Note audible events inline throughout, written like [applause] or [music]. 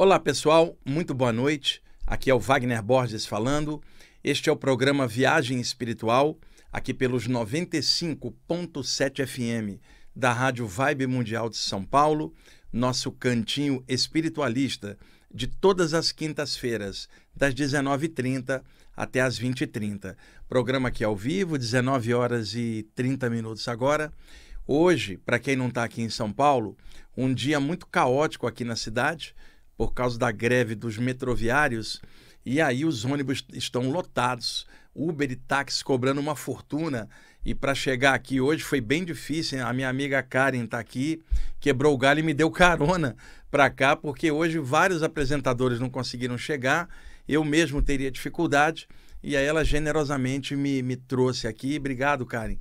Olá pessoal, muito boa noite. Aqui é o Wagner Borges falando. Este é o programa Viagem Espiritual, aqui pelos 95.7 FM da Rádio Vibe Mundial de São Paulo, nosso cantinho espiritualista de todas as quintas-feiras, das 19h30 até as 20h30. Programa aqui ao vivo, 19 horas e 30 minutos agora. Hoje, para quem não está aqui em São Paulo, um dia muito caótico aqui na cidade por causa da greve dos metroviários, e aí os ônibus estão lotados, Uber e táxi cobrando uma fortuna. E para chegar aqui hoje foi bem difícil. A minha amiga Karen está aqui, quebrou o galho e me deu carona para cá, porque hoje vários apresentadores não conseguiram chegar, eu mesmo teria dificuldade. E aí ela generosamente me, me trouxe aqui. Obrigado, Karen.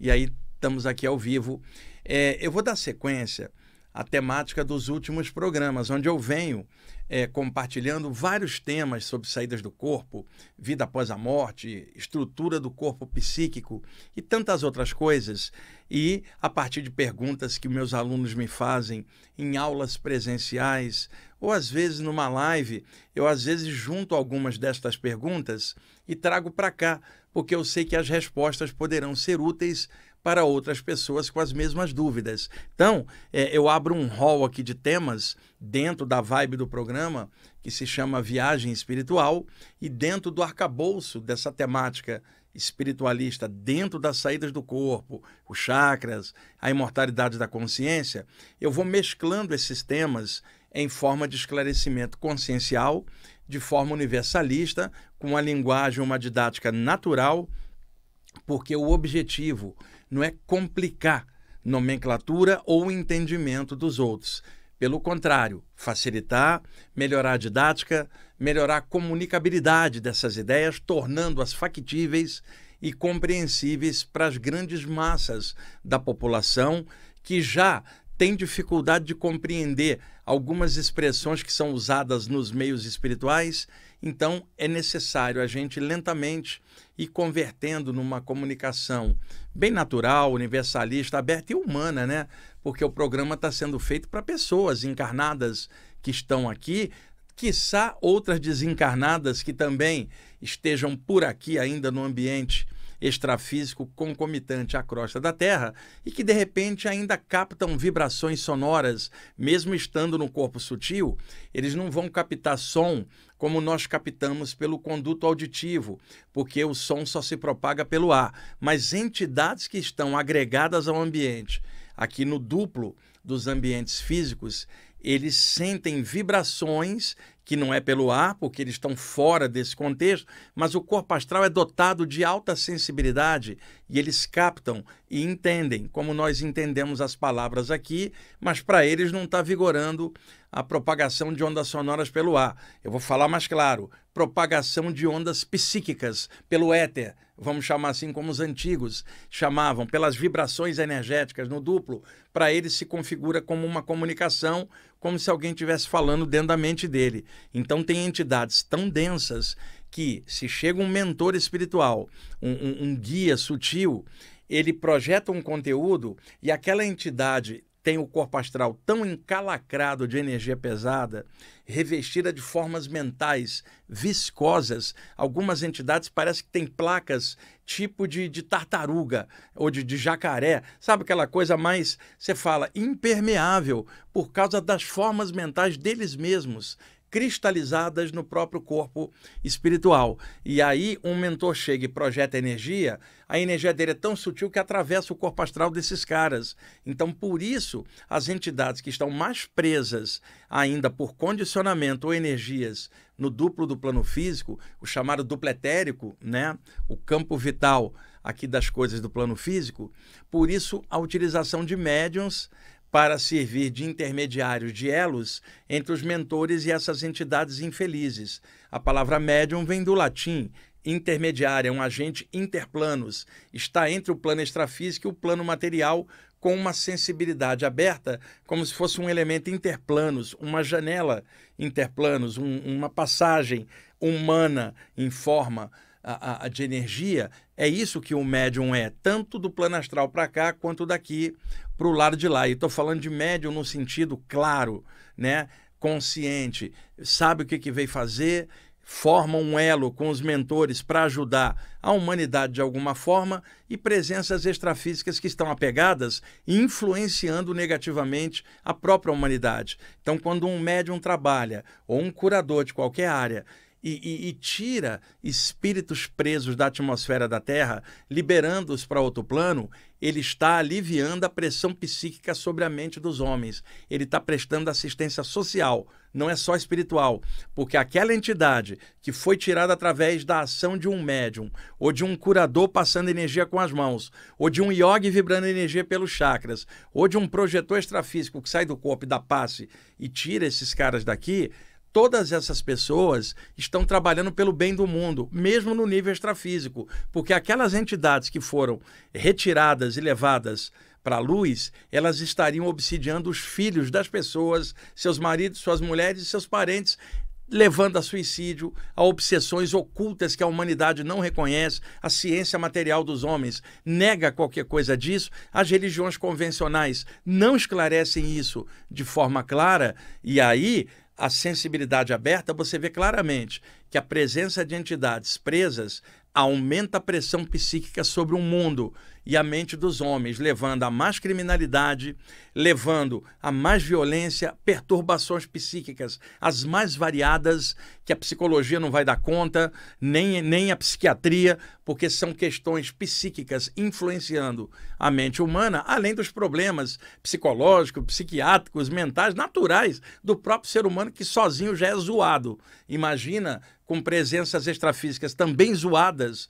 E aí estamos aqui ao vivo. É, eu vou dar sequência a temática dos últimos programas, onde eu venho é, compartilhando vários temas sobre saídas do corpo, vida após a morte, estrutura do corpo psíquico e tantas outras coisas. E a partir de perguntas que meus alunos me fazem em aulas presenciais ou às vezes numa live, eu às vezes junto algumas destas perguntas e trago para cá, porque eu sei que as respostas poderão ser úteis para outras pessoas com as mesmas dúvidas. Então, é, eu abro um hall aqui de temas dentro da vibe do programa, que se chama Viagem Espiritual, e dentro do arcabouço dessa temática espiritualista dentro das saídas do corpo, os chakras, a imortalidade da consciência, eu vou mesclando esses temas em forma de esclarecimento consciencial, de forma universalista, com uma linguagem, uma didática natural, porque o objetivo não é complicar nomenclatura ou entendimento dos outros. Pelo contrário, facilitar, melhorar a didática, melhorar a comunicabilidade dessas ideias, tornando-as factíveis e compreensíveis para as grandes massas da população que já tem dificuldade de compreender algumas expressões que são usadas nos meios espirituais então, é necessário a gente lentamente ir convertendo numa comunicação bem natural, universalista, aberta e humana, né? Porque o programa está sendo feito para pessoas encarnadas que estão aqui, quiçá outras desencarnadas que também estejam por aqui ainda no ambiente extrafísico concomitante à crosta da Terra e que de repente ainda captam vibrações sonoras, mesmo estando no corpo sutil, eles não vão captar som como nós captamos pelo conduto auditivo, porque o som só se propaga pelo ar. Mas entidades que estão agregadas ao ambiente, aqui no duplo dos ambientes físicos, eles sentem vibrações que não é pelo ar, porque eles estão fora desse contexto, mas o corpo astral é dotado de alta sensibilidade e eles captam e entendem, como nós entendemos as palavras aqui, mas para eles não está vigorando a propagação de ondas sonoras pelo ar. Eu vou falar mais claro: propagação de ondas psíquicas pelo éter, vamos chamar assim como os antigos chamavam, pelas vibrações energéticas no duplo, para eles se configura como uma comunicação como se alguém estivesse falando dentro da mente dele. Então, tem entidades tão densas que, se chega um mentor espiritual, um, um, um guia sutil, ele projeta um conteúdo e aquela entidade tem o corpo astral tão encalacrado de energia pesada, revestida de formas mentais viscosas. Algumas entidades parecem que têm placas tipo de, de tartaruga ou de, de, jacaré, sabe aquela coisa mais, você fala, impermeável, por causa das formas mentais deles mesmos cristalizadas no próprio corpo espiritual. E aí um mentor chega e projeta energia, a energia dele é tão sutil que atravessa o corpo astral desses caras. Então, por isso, as entidades que estão mais presas ainda por condicionamento ou energias no duplo do plano físico, o chamado duplo etérico, né? o campo vital aqui das coisas do plano físico, por isso a utilização de médiums para servir de intermediário de elos entre os mentores e essas entidades infelizes. A palavra médium vem do latim intermediária, é um agente interplanos, está entre o plano extrafísico e o plano material com uma sensibilidade aberta, como se fosse um elemento interplanos, uma janela interplanos, um, uma passagem humana em forma a, a, de energia é isso que o médium é, tanto do plano astral para cá quanto daqui para o lado de lá. E estou falando de médium no sentido claro, né? consciente, sabe o que, que veio fazer, forma um elo com os mentores para ajudar a humanidade de alguma forma e presenças extrafísicas que estão apegadas influenciando negativamente a própria humanidade. Então, quando um médium trabalha ou um curador de qualquer área e, e, e tira espíritos presos da atmosfera da Terra, liberando-os para outro plano, ele está aliviando a pressão psíquica sobre a mente dos homens. Ele está prestando assistência social, não é só espiritual, porque aquela entidade que foi tirada através da ação de um médium, ou de um curador passando energia com as mãos, ou de um yogi vibrando energia pelos chakras, ou de um projetor extrafísico que sai do corpo e da passe e tira esses caras daqui, todas essas pessoas estão trabalhando pelo bem do mundo, mesmo no nível extrafísico, porque aquelas entidades que foram retiradas e levadas para a luz, elas estariam obsidiando os filhos das pessoas, seus maridos, suas mulheres e seus parentes, levando a suicídio, a obsessões ocultas que a humanidade não reconhece, a ciência material dos homens nega qualquer coisa disso, as religiões convencionais não esclarecem isso de forma clara, e aí a sensibilidade aberta, você vê claramente que a presença de entidades presas aumenta a pressão psíquica sobre o mundo e a mente dos homens, levando a mais criminalidade, levando a mais violência, perturbações psíquicas, as mais variadas que a psicologia não vai dar conta, nem, nem a psiquiatria, porque são questões psíquicas influenciando a mente humana, além dos problemas psicológicos, psiquiátricos, mentais, naturais do próprio ser humano que sozinho já é zoado. Imagina com presenças extrafísicas também zoadas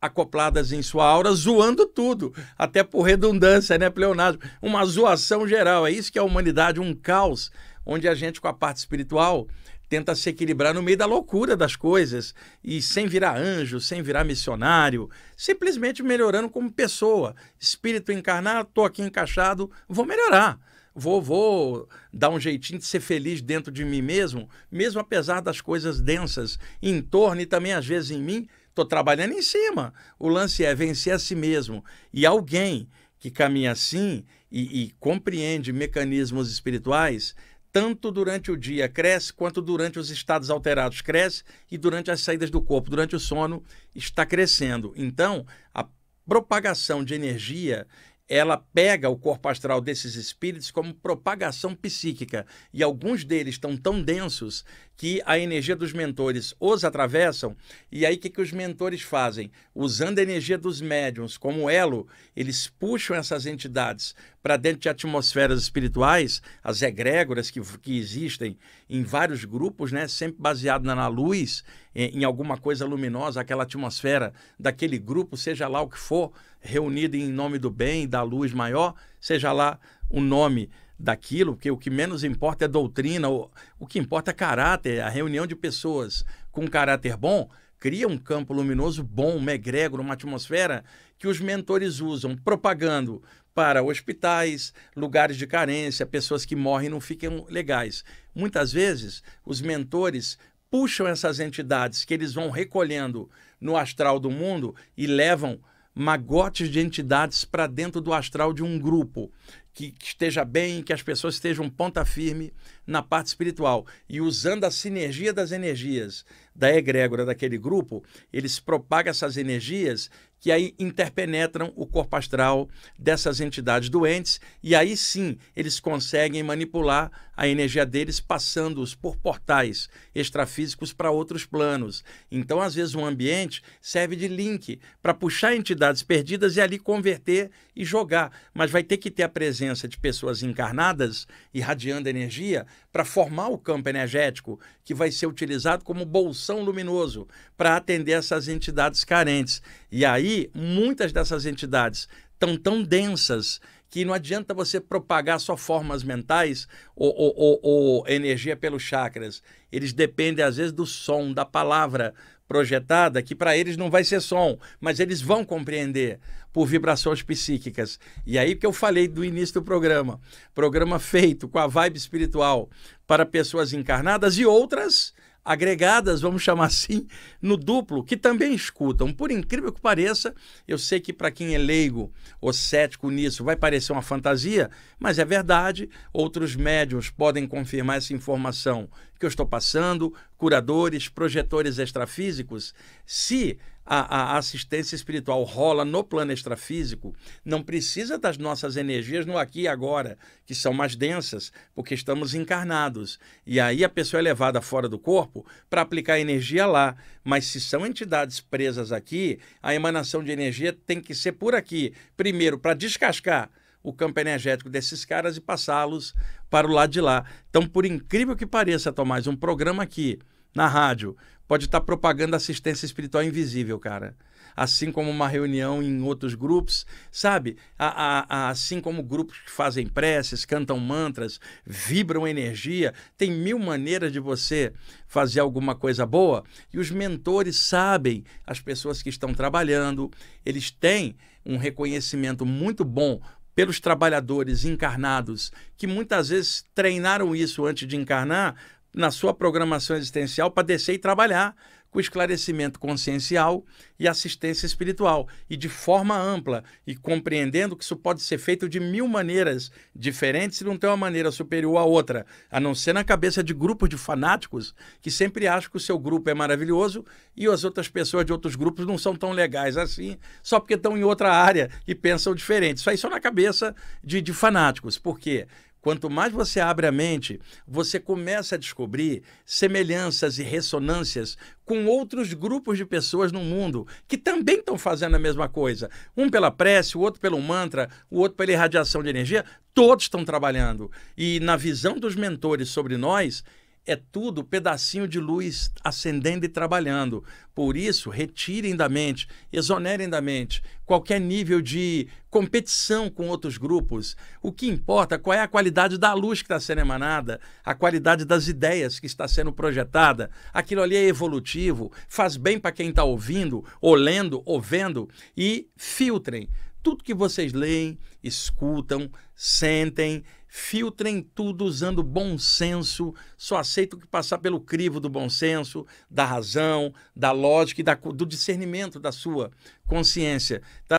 acopladas em sua aura, zoando tudo, até por redundância, né, pleonasmo, uma zoação geral. É isso que é a humanidade, um caos, onde a gente com a parte espiritual tenta se equilibrar no meio da loucura das coisas e sem virar anjo, sem virar missionário, simplesmente melhorando como pessoa. Espírito encarnado, tô aqui encaixado, vou melhorar. Vou, vou dar um jeitinho de ser feliz dentro de mim mesmo, mesmo apesar das coisas densas em torno e também às vezes em mim, Estou trabalhando em cima. O lance é vencer a si mesmo. E alguém que caminha assim e, e compreende mecanismos espirituais tanto durante o dia cresce quanto durante os estados alterados cresce e durante as saídas do corpo, durante o sono está crescendo. Então, a propagação de energia, ela pega o corpo astral desses espíritos como propagação psíquica, e alguns deles estão tão densos que a energia dos mentores os atravessam. E aí o que, que os mentores fazem? Usando a energia dos médiums como elo, eles puxam essas entidades para dentro de atmosferas espirituais, as egrégoras que, que existem em vários grupos, né? sempre baseado na, luz, em, em alguma coisa luminosa, aquela atmosfera daquele grupo, seja lá o que for, reunido em nome do bem, da luz maior, seja lá o nome daquilo, porque o que menos importa é doutrina, o, o que importa é caráter, a reunião de pessoas com caráter bom cria um campo luminoso bom, um egrégora, uma atmosfera que os mentores usam, propagando para hospitais, lugares de carência, pessoas que morrem não ficam legais. Muitas vezes, os mentores puxam essas entidades que eles vão recolhendo no astral do mundo e levam magotes de entidades para dentro do astral de um grupo que, que esteja bem, que as pessoas estejam ponta firme na parte espiritual. E usando a sinergia das energias da egrégora daquele grupo, ele se propaga essas energias que aí interpenetram o corpo astral dessas entidades doentes e aí sim eles conseguem manipular a energia deles passando-os por portais extrafísicos para outros planos. Então, às vezes, um ambiente serve de link para puxar entidades perdidas e ali converter e jogar, mas vai ter que ter a presença de pessoas encarnadas irradiando energia para formar o campo energético que vai ser utilizado como bolsa são luminoso para atender essas entidades carentes. E aí, muitas dessas entidades estão tão densas que não adianta você propagar só formas mentais ou, ou, ou, ou, energia pelos chakras. Eles dependem, às vezes, do som, da palavra projetada, que para eles não vai ser som, mas eles vão compreender por vibrações psíquicas. E aí que eu falei do início do programa. Programa feito com a vibe espiritual para pessoas encarnadas e outras agregadas, vamos chamar assim, no duplo, que também escutam. Por incrível que pareça, eu sei que para quem é leigo ou cético nisso vai parecer uma fantasia, mas é verdade. Outros médiums podem confirmar essa informação que eu estou passando, curadores, projetores extrafísicos, se a, a, assistência espiritual rola no plano extrafísico, não precisa das nossas energias no aqui e agora, que são mais densas, porque estamos encarnados. E aí a pessoa é levada fora do corpo para aplicar energia lá. Mas se são entidades presas aqui, a emanação de energia tem que ser por aqui. Primeiro, para descascar o campo energético desses caras e passá-los para o lado de lá. Então, por incrível que pareça, Tomás, um programa aqui na rádio pode estar propagando assistência espiritual invisível, cara. Assim como uma reunião em outros grupos, sabe? A, a, a, assim como grupos que fazem preces, cantam mantras, vibram energia, tem mil maneiras de você fazer alguma coisa boa. E os mentores sabem as pessoas que estão trabalhando, eles têm um reconhecimento muito bom pelos trabalhadores encarnados, que muitas vezes treinaram isso antes de encarnar na sua programação existencial para descer e trabalhar com esclarecimento consciencial e assistência espiritual, e de forma ampla, e compreendendo que isso pode ser feito de mil maneiras diferentes e não tem uma maneira superior à outra, a não ser na cabeça de grupos de fanáticos que sempre acham que o seu grupo é maravilhoso e as outras pessoas de outros grupos não são tão legais assim, só porque estão em outra área e pensam diferente. Isso aí só na cabeça de, de fanáticos, porque Quanto mais você abre a mente, você começa a descobrir semelhanças e ressonâncias com outros grupos de pessoas no mundo que também estão fazendo a mesma coisa. Um pela prece, o outro pelo mantra, o outro pela irradiação de energia. Todos estão trabalhando. E na visão dos mentores sobre nós, é tudo pedacinho de luz acendendo e trabalhando. Por isso, retirem da mente, exonerem da mente qualquer nível de competição com outros grupos. O que importa qual é a qualidade da luz que está sendo emanada, a qualidade das ideias que está sendo projetada. Aquilo ali é evolutivo, faz bem para quem está ouvindo, ou lendo, ou vendo, e filtrem. Tudo que vocês leem, escutam, sentem, filtrem tudo usando bom senso. Só aceito que passar pelo crivo do bom senso, da razão, da lógica e da, do discernimento da sua consciência. Tá?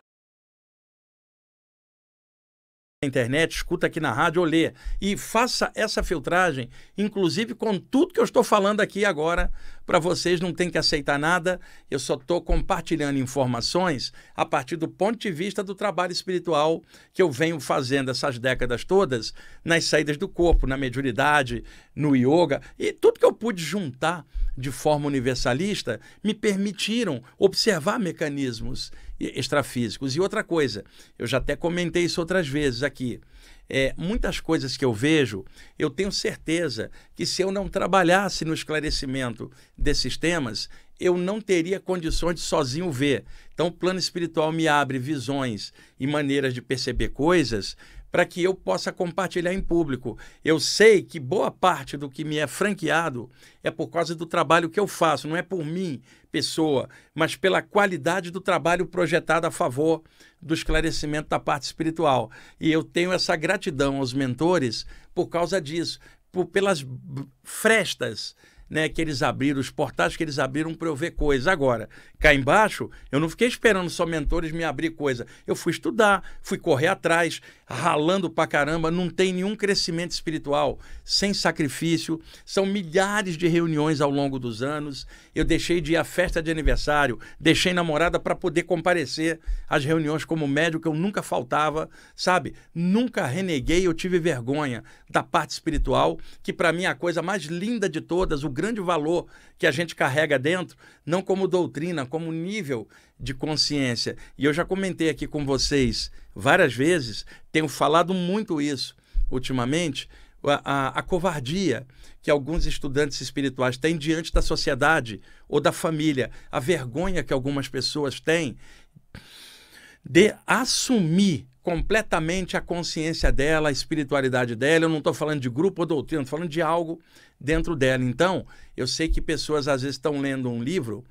na internet, escuta aqui na rádio ou lê. E faça essa filtragem, inclusive com tudo que eu estou falando aqui agora, para vocês não tem que aceitar nada. Eu só estou compartilhando informações a partir do ponto de vista do trabalho espiritual que eu venho fazendo essas décadas todas nas saídas do corpo, na mediunidade, no yoga. E tudo que eu pude juntar de forma universalista me permitiram observar mecanismos extrafísicos. E outra coisa, eu já até comentei isso outras vezes aqui. É, muitas coisas que eu vejo, eu tenho certeza que se eu não trabalhasse no esclarecimento desses temas, eu não teria condições de sozinho ver. Então, o plano espiritual me abre visões e maneiras de perceber coisas para que eu possa compartilhar em público. Eu sei que boa parte do que me é franqueado é por causa do trabalho que eu faço, não é por mim, pessoa, mas pela qualidade do trabalho projetado a favor do esclarecimento da parte espiritual. E eu tenho essa gratidão aos mentores por causa disso, por, pelas frestas né, que eles abriram, os portais que eles abriram para eu ver coisa. Agora, cá embaixo, eu não fiquei esperando só mentores me abrir coisa. Eu fui estudar, fui correr atrás, ralando para caramba, não tem nenhum crescimento espiritual sem sacrifício. São milhares de reuniões ao longo dos anos. Eu deixei de ir à festa de aniversário, deixei namorada para poder comparecer às reuniões como médico, que eu nunca faltava, sabe? Nunca reneguei, eu tive vergonha da parte espiritual, que para mim é a coisa mais linda de todas, o grande valor que a gente carrega dentro, não como doutrina, como nível de consciência. E eu já comentei aqui com vocês várias vezes, tenho falado muito isso ultimamente, a, a, a, covardia que alguns estudantes espirituais têm diante da sociedade ou da família, a vergonha que algumas pessoas têm de assumir completamente a consciência dela, a espiritualidade dela. Eu não estou falando de grupo ou doutrina, estou falando de algo dentro dela. Então, eu sei que pessoas às vezes estão lendo um livro,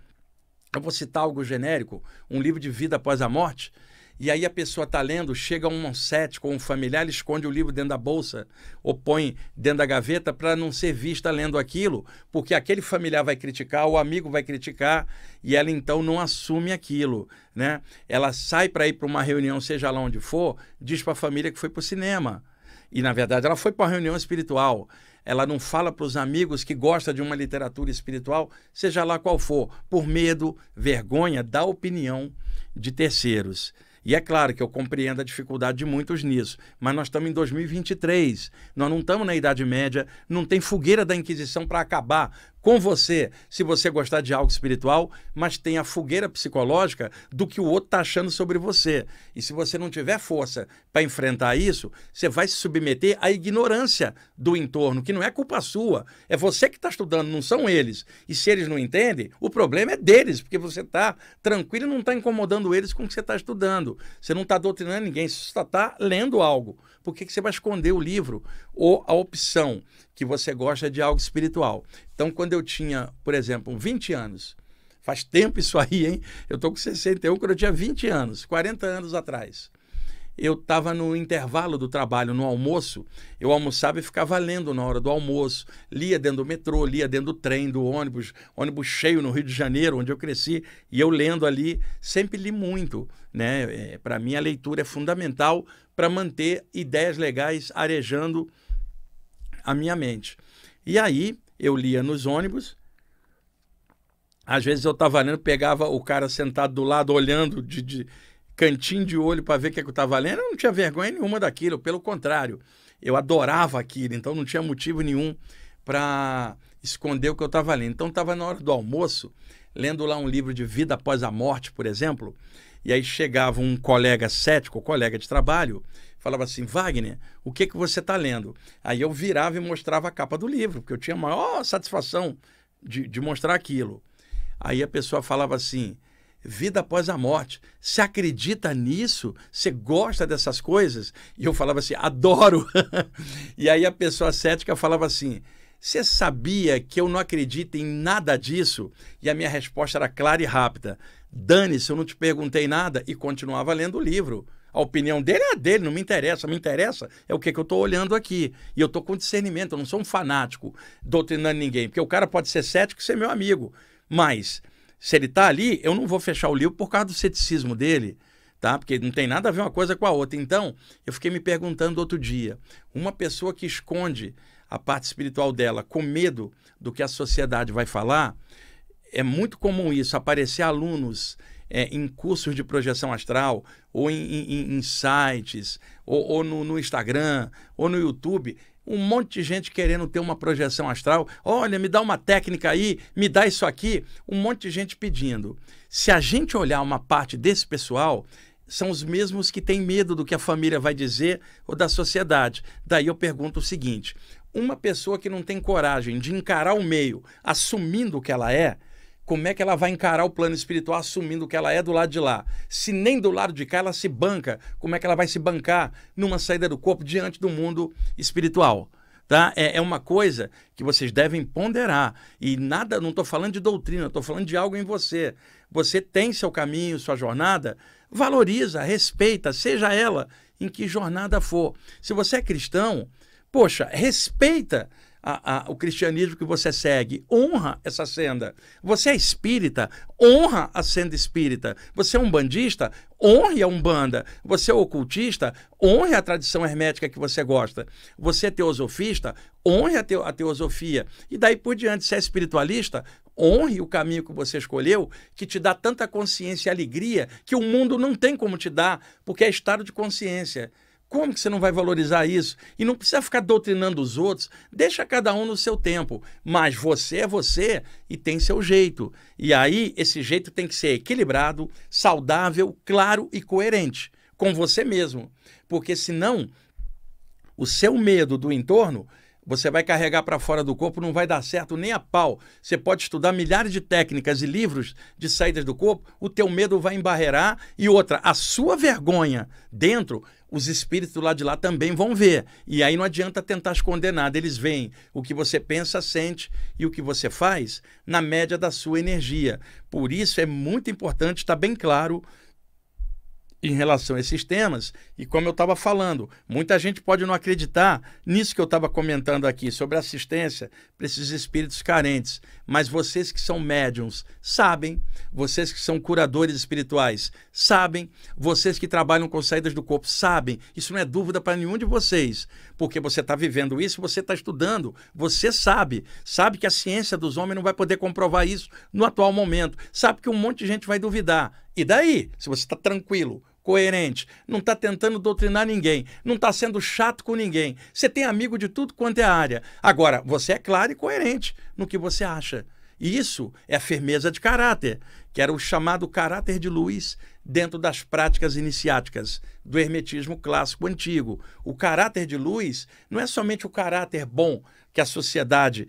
eu vou citar algo genérico, um livro de vida após a morte, e aí a pessoa está lendo, chega um cético com um familiar, ele esconde o livro dentro da bolsa ou põe dentro da gaveta para não ser vista lendo aquilo, porque aquele familiar vai criticar, o amigo vai criticar e ela então não assume aquilo, né? Ela sai para ir para uma reunião, seja lá onde for, diz para a família que foi para o cinema. E na verdade ela foi para uma reunião espiritual. Ela não fala para os amigos que gosta de uma literatura espiritual, seja lá qual for, por medo, vergonha da opinião de terceiros. E é claro que eu compreendo a dificuldade de muitos nisso, mas nós estamos em 2023, nós não estamos na Idade Média, não tem fogueira da Inquisição para acabar com você, se você gostar de algo espiritual, mas tem a fogueira psicológica do que o outro está achando sobre você. E se você não tiver força para enfrentar isso, você vai se submeter à ignorância do entorno, que não é culpa sua. É você que está estudando, não são eles. E se eles não entendem, o problema é deles, porque você está tranquilo e não está incomodando eles com o que você está estudando. Você não está doutrinando ninguém, você só está lendo algo por que, que você vai esconder o livro? Ou a opção que você gosta de algo espiritual. Então, quando eu tinha, por exemplo, 20 anos, faz tempo isso aí, hein? Eu tô com 61, quando eu tinha 20 anos, 40 anos atrás eu estava no intervalo do trabalho, no almoço, eu almoçava e ficava lendo na hora do almoço, lia dentro do metrô, lia dentro do trem, do ônibus, ônibus cheio no Rio de Janeiro, onde eu cresci, e eu lendo ali, sempre li muito, né? É, para mim a leitura é fundamental para manter ideias legais arejando a minha mente. E aí eu lia nos ônibus, às vezes eu estava lendo, pegava o cara sentado do lado olhando de, de cantinho de olho para ver o que, é que eu estava lendo, eu não tinha vergonha nenhuma daquilo, pelo contrário, eu adorava aquilo, então não tinha motivo nenhum para esconder o que eu estava lendo. Então estava na hora do almoço, lendo lá um livro de Vida Após a Morte, por exemplo, e aí chegava um colega cético, colega de trabalho, falava assim: Wagner, o que, é que você está lendo? Aí eu virava e mostrava a capa do livro, porque eu tinha a maior satisfação de, de mostrar aquilo. Aí a pessoa falava assim: vida após a morte. Você acredita nisso? Você gosta dessas coisas? E eu falava assim, adoro. [laughs] e aí a pessoa cética falava assim, você sabia que eu não acredito em nada disso? E a minha resposta era clara e rápida. Dane-se, eu não te perguntei nada e continuava lendo o livro. A opinião dele é a dele, não me interessa. Me interessa é o que, que eu estou olhando aqui. E eu estou com discernimento, eu não sou um fanático doutrinando ninguém. Porque o cara pode ser cético e ser meu amigo. Mas se ele está ali, eu não vou fechar o livro por causa do ceticismo dele, tá? Porque não tem nada a ver uma coisa com a outra. Então, eu fiquei me perguntando outro dia, uma pessoa que esconde a parte espiritual dela com medo do que a sociedade vai falar, é muito comum isso, aparecer alunos é, em cursos de projeção astral, ou em, em, em sites, ou, ou no, no Instagram, ou no YouTube, um monte de gente querendo ter uma projeção astral. Olha, me dá uma técnica aí, me dá isso aqui. Um monte de gente pedindo. Se a gente olhar uma parte desse pessoal, são os mesmos que têm medo do que a família vai dizer ou da sociedade. Daí eu pergunto o seguinte: uma pessoa que não tem coragem de encarar o meio assumindo o que ela é, como é que ela vai encarar o plano espiritual assumindo que ela é do lado de lá? Se nem do lado de cá ela se banca, como é que ela vai se bancar numa saída do corpo diante do mundo espiritual? Tá? É, é uma coisa que vocês devem ponderar. E nada, não estou falando de doutrina, estou falando de algo em você. Você tem seu caminho, sua jornada, valoriza, respeita, seja ela em que jornada for. Se você é cristão, poxa, respeita a, a, o cristianismo que você segue. Honra essa senda. Você é espírita, honra a senda espírita. Você é um bandista, honre a Umbanda. Você é ocultista, honre a tradição hermética que você gosta. Você é teosofista, honre a, a teosofia. E daí por diante, se é espiritualista, honre o caminho que você escolheu, que te dá tanta consciência e alegria que o mundo não tem como te dar, porque é estado de consciência. Como que você não vai valorizar isso? E não precisa ficar doutrinando os outros, deixa cada um no seu tempo. Mas você é você e tem seu jeito. E aí, esse jeito tem que ser equilibrado, saudável, claro e coerente com você mesmo. Porque senão, o seu medo do entorno você vai carregar para fora do corpo, não vai dar certo nem a pau. Você pode estudar milhares de técnicas e livros de saídas do corpo, o teu medo vai embarrear e outra, a sua vergonha dentro os espíritos do lado de lá também vão ver. E aí não adianta tentar esconder nada. Eles veem o que você pensa, sente e o que você faz na média da sua energia. Por isso é muito importante estar bem claro em relação a esses temas. E como eu estava falando, muita gente pode não acreditar nisso que eu estava comentando aqui sobre assistência para esses espíritos carentes mas vocês que são médiums sabem, vocês que são curadores espirituais sabem, vocês que trabalham com saídas do corpo sabem. Isso não é dúvida para nenhum de vocês, porque você está vivendo isso, você está estudando, você sabe, sabe que a ciência dos homens não vai poder comprovar isso no atual momento, sabe que um monte de gente vai duvidar. E daí, se você está tranquilo, coerente, não está tentando doutrinar ninguém, não está sendo chato com ninguém. Você tem amigo de tudo quanto é área. Agora, você é claro e coerente no que você acha. E isso é firmeza de caráter, que era o chamado caráter de luz dentro das práticas iniciáticas do hermetismo clássico antigo. O caráter de luz não é somente o caráter bom que a sociedade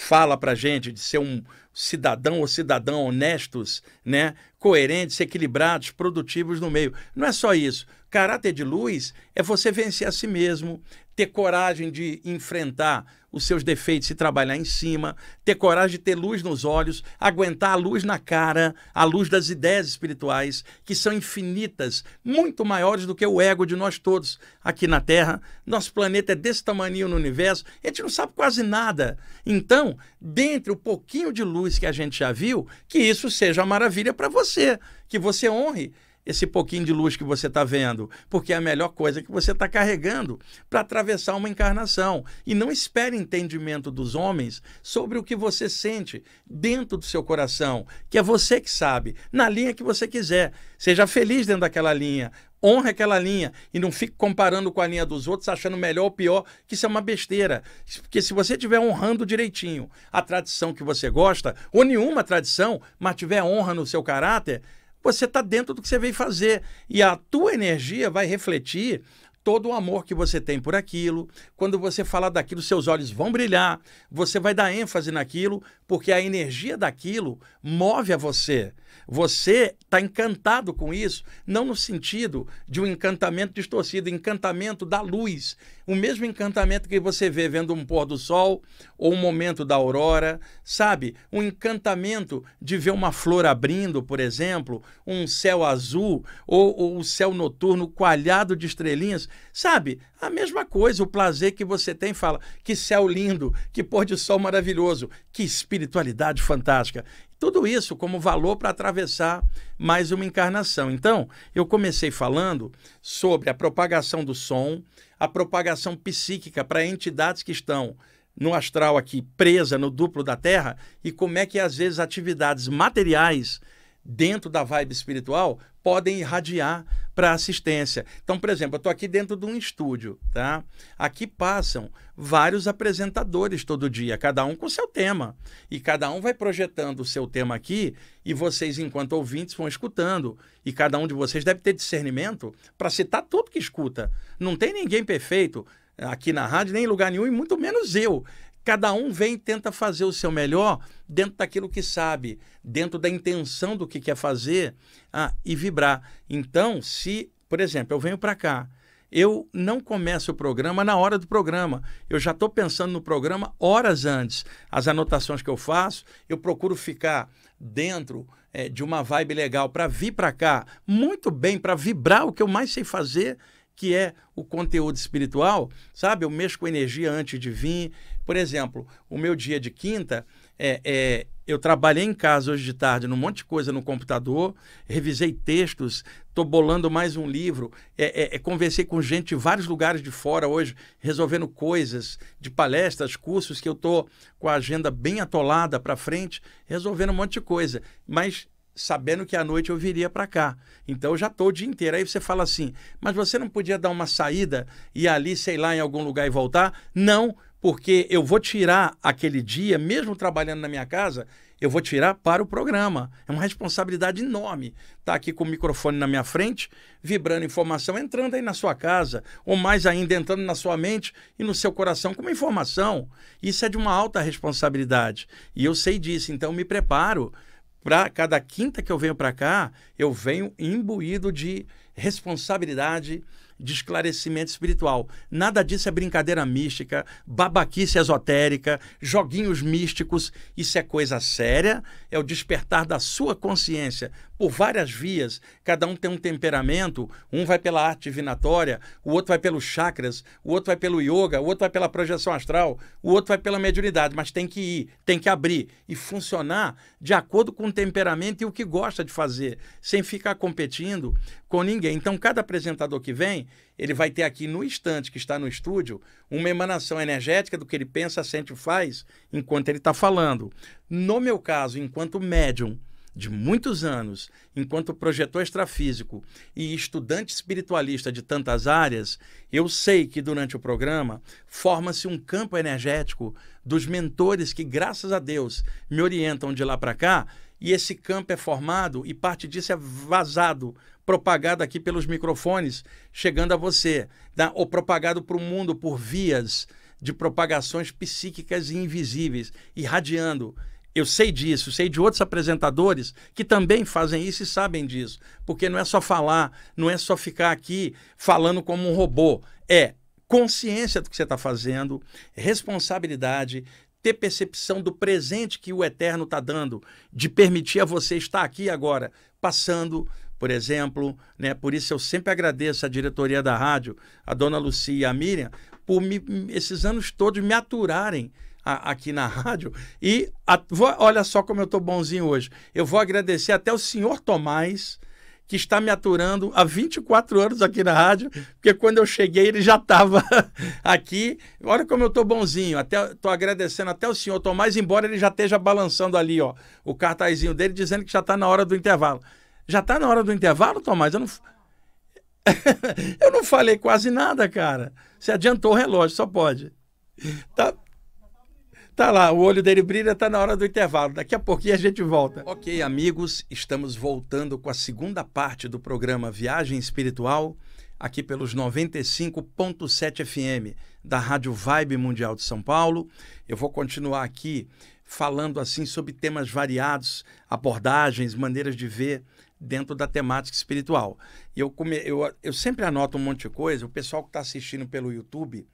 fala para gente de ser um cidadão ou cidadão honestos, né? coerentes, equilibrados, produtivos no meio. Não é só isso. Caráter de luz é você vencer a si mesmo, ter coragem de enfrentar os seus defeitos e trabalhar em cima, ter coragem de ter luz nos olhos, aguentar a luz na cara, a luz das ideias espirituais, que são infinitas, muito maiores do que o ego de nós todos aqui na Terra. Nosso planeta é desse tamanho no universo, a gente não sabe quase nada. Então, dentre o pouquinho de luz que a gente já viu, que isso seja uma maravilha para você, que você honre esse pouquinho de luz que você está vendo, porque é a melhor coisa que você está carregando para atravessar uma encarnação. E não espere entendimento dos homens sobre o que você sente dentro do seu coração, que é você que sabe, na linha que você quiser. Seja feliz dentro daquela linha, honre aquela linha e não fique comparando com a linha dos outros, achando melhor ou pior, que isso é uma besteira. Porque se você estiver honrando direitinho a tradição que você gosta, ou nenhuma tradição, mas tiver honra no seu caráter, você está dentro do que você veio fazer. E a tua energia vai refletir todo o amor que você tem por aquilo. Quando você falar daquilo, seus olhos vão brilhar, você vai dar ênfase naquilo, porque a energia daquilo move a você. Você está encantado com isso, não no sentido de um encantamento distorcido, encantamento da luz, o mesmo encantamento que você vê vendo um pôr do sol ou um momento da aurora, sabe? Um encantamento de ver uma flor abrindo, por exemplo, um céu azul ou, ou o céu noturno coalhado de estrelinhas, sabe? A mesma coisa, o prazer que você tem, fala, que céu lindo, que pôr de sol maravilhoso, que espiritualidade fantástica. Tudo isso como valor para atravessar mais uma encarnação. Então, eu comecei falando sobre a propagação do som, a propagação psíquica para entidades que estão no astral aqui, presa no duplo da Terra, e como é que às vezes atividades materiais dentro da vibe espiritual, podem irradiar para assistência. Então, por exemplo, eu estou aqui dentro de um estúdio, tá? Aqui passam vários apresentadores todo dia, cada um com seu tema. E cada um vai projetando o seu tema aqui e vocês, enquanto ouvintes, vão escutando. E cada um de vocês deve ter discernimento para citar tudo que escuta. Não tem ninguém perfeito eh, aqui na rádio, nem em lugar nenhum, e muito menos eu. Cada um vem e tenta fazer o seu melhor dentro daquilo que sabe, dentro da intenção do que quer fazer ah, e vibrar. Então, se, por exemplo, eu venho para cá, eu não começo o programa na hora do programa. Eu já estou pensando no programa horas antes. As anotações que eu faço, eu procuro ficar dentro é, de uma vibe legal para vir para cá muito bem, para vibrar o que eu mais sei fazer, que é o conteúdo espiritual, sabe? Eu mexo com energia antes de vir, por exemplo, o meu dia de quinta é, é eu trabalhei em casa hoje de tarde num monte de coisa no computador, revisei textos, estou bolando mais um livro, é, é, é, conversei com gente de vários lugares de fora hoje, resolvendo coisas de palestras, cursos, que eu estou com a agenda bem atolada para frente, resolvendo um monte de coisa. Mas sabendo que à noite eu viria para cá. Então eu já estou o dia inteiro. Aí você fala assim, mas você não podia dar uma saída e ali, sei lá, em algum lugar e voltar? Não, porque eu vou tirar aquele dia, mesmo trabalhando na minha casa, eu vou tirar para o programa. É uma responsabilidade enorme estar tá aqui com o microfone na minha frente, vibrando informação, entrando aí na sua casa, ou mais ainda, entrando na sua mente e no seu coração como informação. Isso é de uma alta responsabilidade. E eu sei disso, então me preparo para cada quinta que eu venho para cá, eu venho imbuído de responsabilidade, de esclarecimento espiritual. Nada disso é brincadeira mística, babaquice esotérica, joguinhos místicos. Isso é coisa séria, é o despertar da sua consciência por várias vias. Cada um tem um temperamento, um vai pela arte divinatória, o outro vai pelos chakras, o outro vai pelo yoga, o outro vai pela projeção astral, o outro vai pela mediunidade, mas tem que ir, tem que abrir e funcionar de acordo com o temperamento e o que gosta de fazer, sem ficar competindo com ninguém. Então, cada apresentador que vem, ele vai ter aqui no instante que está no estúdio uma emanação energética do que ele pensa, sente e faz enquanto ele está falando. No meu caso, enquanto médium, de muitos anos, enquanto projetor extrafísico e estudante espiritualista de tantas áreas, eu sei que durante o programa forma-se um campo energético dos mentores que, graças a Deus, me orientam de lá para cá, e esse campo é formado e parte disso é vazado, propagado aqui pelos microfones, chegando a você, né, ou propagado para o mundo por vias de propagações psíquicas e invisíveis, irradiando. Eu sei disso, sei de outros apresentadores que também fazem isso e sabem disso. Porque não é só falar, não é só ficar aqui falando como um robô. É consciência do que você está fazendo, responsabilidade, ter percepção do presente que o Eterno está dando, de permitir a você estar aqui agora, passando, por exemplo, né? Por isso eu sempre agradeço a diretoria da rádio, a dona Lucia e a Miriam, por me, esses anos todos me aturarem a, aqui na [laughs] rádio. E a, vou, olha só como eu estou bonzinho hoje. Eu vou agradecer até o senhor Tomás, que está me aturando há 24 anos aqui na rádio, porque quando eu cheguei ele já estava [laughs] aqui. Olha como eu estou bonzinho. Até estou agradecendo até o senhor Tomás, embora ele já esteja balançando ali, ó, o cartazinho dele dizendo que já está na hora do intervalo. Já está na hora do intervalo, Tomás? Eu não [laughs] eu não falei quase nada, cara. Você adiantou o relógio, só pode. Tá, Tá lá, o olho dele brilha, tá na hora do intervalo. Daqui a pouquinho a gente volta. Ok, amigos, estamos voltando com a segunda parte do programa Viagem Espiritual, aqui pelos 95.7 FM da Rádio Vibe Mundial de São Paulo. Eu vou continuar aqui falando assim sobre temas variados, abordagens, maneiras de ver dentro da temática espiritual. Eu, come, eu, eu sempre anoto um monte de coisa, o pessoal que está assistindo pelo YouTube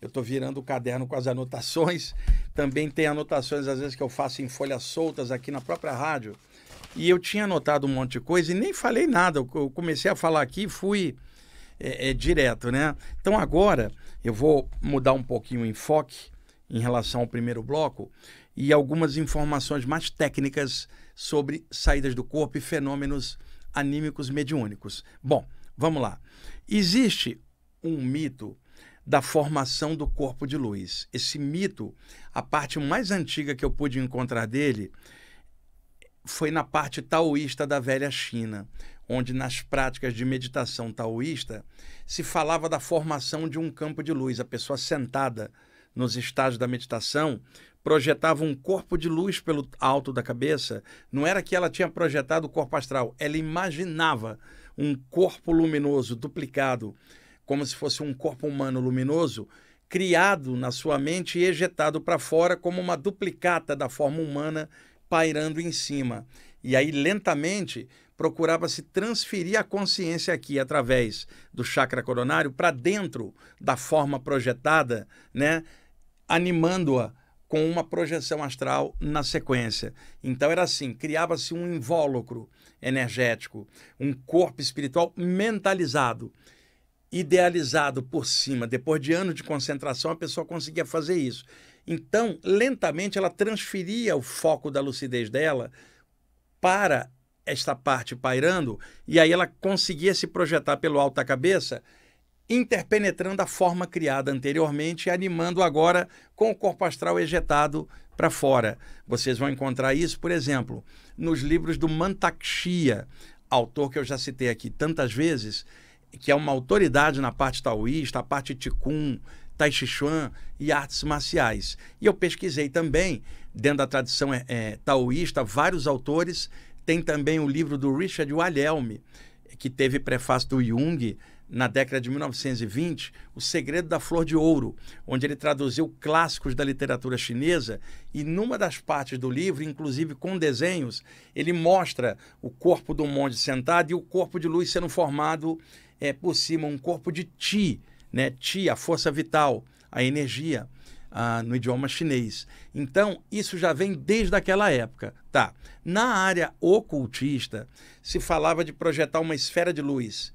eu estou virando o caderno com as anotações. Também tem anotações, às vezes, que eu faço em folhas soltas aqui na própria rádio. E eu tinha anotado um monte de coisa e nem falei nada. Eu comecei a falar aqui e fui é, é, direto, né? Então agora eu vou mudar um pouquinho o enfoque em relação ao primeiro bloco e algumas informações mais técnicas sobre saídas do corpo e fenômenos anímicos mediúnicos. Bom, vamos lá. Existe um mito da formação do corpo de luz Esse mito, a parte mais antiga que eu pude encontrar dele foi na parte taoísta da velha China, onde nas práticas de meditação taoísta se falava da formação de um campo de luz. A pessoa sentada nos estágios da meditação projetava um corpo de luz pelo alto da cabeça. Não era que ela tinha projetado o corpo astral, ela imaginava um corpo luminoso duplicado como se fosse um corpo humano luminoso, criado na sua mente e ejetado para fora como uma duplicata da forma humana pairando em cima. E aí, lentamente, procurava se transferir a consciência aqui através do chakra coronário para dentro da forma projetada, né, animando-a com uma projeção astral na sequência. Então era assim, criava-se um invólucro energético, um corpo espiritual mentalizado idealizado por cima, depois de anos de concentração, a pessoa conseguia fazer isso. Então, lentamente, ela transferia o foco da lucidez dela para esta parte pairando, e aí ela conseguia se projetar pelo alto da cabeça, interpenetrando a forma criada anteriormente e animando agora com o corpo astral ejetado para fora. Vocês vão encontrar isso, por exemplo, nos livros do Mantakshia, autor que eu já citei aqui tantas vezes que é uma autoridade na parte taoísta, a parte ticum, tai chi chuan e artes marciais. E eu pesquisei também, dentro da tradição é, é, taoísta, vários autores. Tem também o livro do Richard Wilhelm, que teve prefácio do Jung na década de 1920, O Segredo da Flor de Ouro, onde ele traduziu clássicos da literatura chinesa e numa das partes do livro, inclusive com desenhos, ele mostra o corpo do monge sentado e o corpo de luz sendo formado é, por cima um corpo de Ti, né? Ti, a força vital, a energia, ah, no idioma chinês. Então, isso já vem desde aquela época. Tá. Na área ocultista, se falava de projetar uma esfera de luz